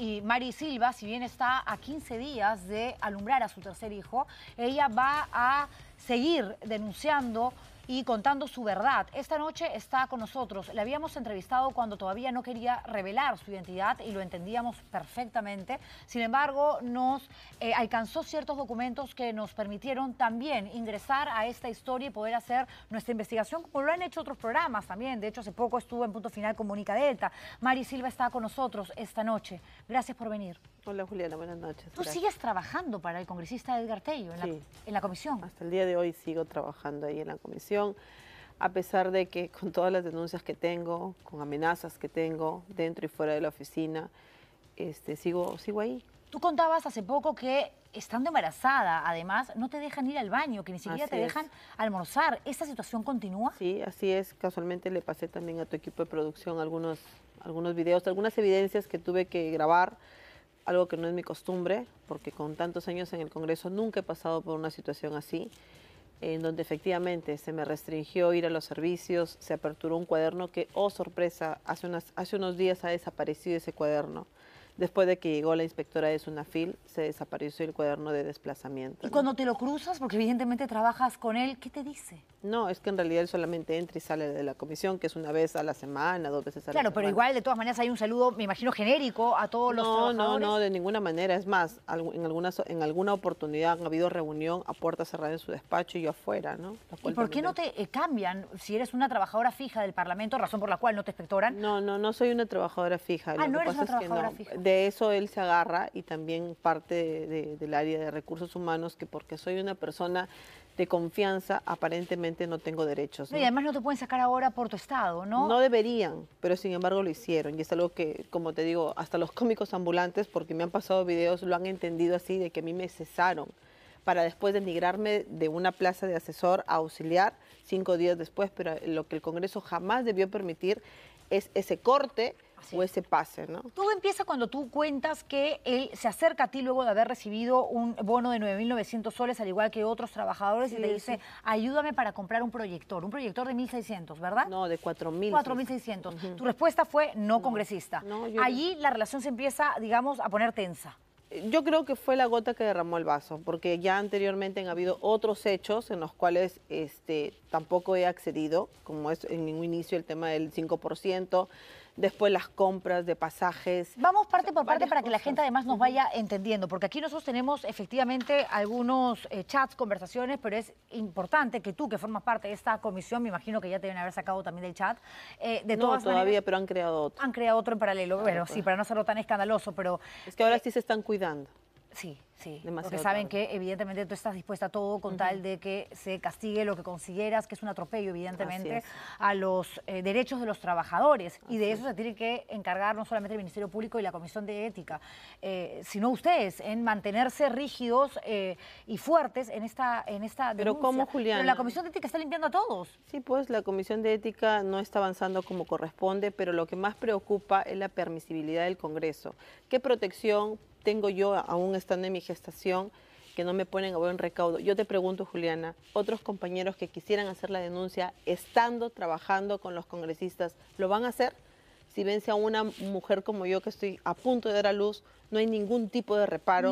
y Mari Silva, si bien está a 15 días de alumbrar a su tercer hijo, ella va a seguir denunciando y contando su verdad. Esta noche está con nosotros. La habíamos entrevistado cuando todavía no quería revelar su identidad y lo entendíamos perfectamente. Sin embargo, nos eh, alcanzó ciertos documentos que nos permitieron también ingresar a esta historia y poder hacer nuestra investigación, como lo han hecho otros programas también. De hecho, hace poco estuvo en Punto Final con Mónica Delta. Mari Silva está con nosotros esta noche. Gracias por venir. Hola Juliana, buenas noches. Tú sigues trabajando para el congresista Edgar Tello en, la, comisión. Hasta el día de hoy sigo trabajando ahí en la comisión, a pesar de que con todas las denuncias que tengo, con amenazas que tengo dentro y fuera de la oficina, este, sigo, sigo ahí. Tú contabas hace poco que estando embarazada, además, no te dejan ir al baño, que ni siquiera te dejan almorzar. ¿Esta situación continúa? Sí, así es. Casualmente le pasé también a tu equipo de producción algunos, algunos videos, algunas evidencias que tuve que grabar algo que no es mi costumbre, porque con tantos años en el Congreso nunca he pasado por una situación así, en donde efectivamente se me restringió ir a los servicios, se aperturó un cuaderno que, oh sorpresa, hace, hace unos días ha desaparecido ese cuaderno. Después de que llegó la inspectora de Sunafil, se desapareció el cuaderno de desplazamiento. ¿Y cuando te lo cruzas, porque evidentemente trabajas con él, qué te dice? No, es que en realidad él solamente entra y sale de la comisión, que es una vez a la semana, dos veces a la semana. Claro, pero igual, de todas maneras, hay un saludo, me imagino, genérico a todos los trabajadores. No, no, de ninguna manera. Es más, en alguna, en alguna oportunidad ha habido reunión a puerta cerrada en su despacho y yo afuera, ¿no? ¿Y por qué no te eh, cambian si eres una trabajadora fija del Parlamento, razón por la cual no te inspectoran? No, no, no soy una trabajadora fija. Ah, no eres una trabajadora fija de eso él se agarra y también parte del área de recursos humanos, que porque soy una persona de confianza, aparentemente no tengo derechos. Y además no te pueden sacar ahora por tu estado, ¿no? No deberían, pero sin embargo lo hicieron. Y es algo que, como te digo, hasta los cómicos ambulantes, porque me han pasado videos, lo han entendido así, de que a mí me cesaron para después denigrarme de una plaza de asesor a auxiliar cinco días después, pero lo que el Congreso jamás debió permitir es ese corte o ese pase, ¿no? Todo empieza cuando tú cuentas que él se acerca a ti luego de haber recibido un bono de 9.900 soles, al igual que otros trabajadores, y le dice, ayúdame para comprar un proyector, un proyector de 1.600, ¿verdad? No, de 4.000. 4.600. Tu respuesta fue no, congresista. Allí la relación se empieza, digamos, a poner tensa yo creo que fue la gota que derramó el vaso, porque ya anteriormente han habido otros hechos en los cuales este, tampoco he accedido, como es en un inicio el tema del 5%, después las compras de pasajes. Vamos parte por parte para que la gente además nos vaya entendiendo, porque aquí nosotros tenemos efectivamente algunos eh, chats, conversaciones, pero es importante que tú, que formas parte de esta comisión, me imagino que ya te deben haber sacado también del chat. Eh, de todas todavía, pero han creado otro. Han creado otro en paralelo, pero bueno, pues. sí, para no hacerlo tan escandaloso, pero... Es que ahora eh, sí se están cuidando. Sí, sí. porque saben que evidentemente tú estás dispuesta a todo con tal de que se castigue lo que consideras que es un atropello, evidentemente, a los eh, derechos de los trabajadores. y de eso se tiene que encargar no solamente el Ministerio Público y la Comisión de Ética, eh, sino ustedes, en mantenerse rígidos eh, y fuertes en esta, en esta Pero ¿cómo, Julián? la Comisión de Ética está limpiando a todos. Sí, pues la Comisión de Ética no está avanzando como corresponde, pero lo que más preocupa es la permisibilidad del Congreso. ¿Qué protección tengo yo, aún estando en mi gestación, que no me ponen a buen recaudo. Yo te pregunto, Juliana, otros compañeros que quisieran hacer la denuncia, estando trabajando con los congresistas, ¿lo van a hacer? Si vence a una mujer como yo que estoy a punto de dar a luz, no hay ningún tipo de reparo.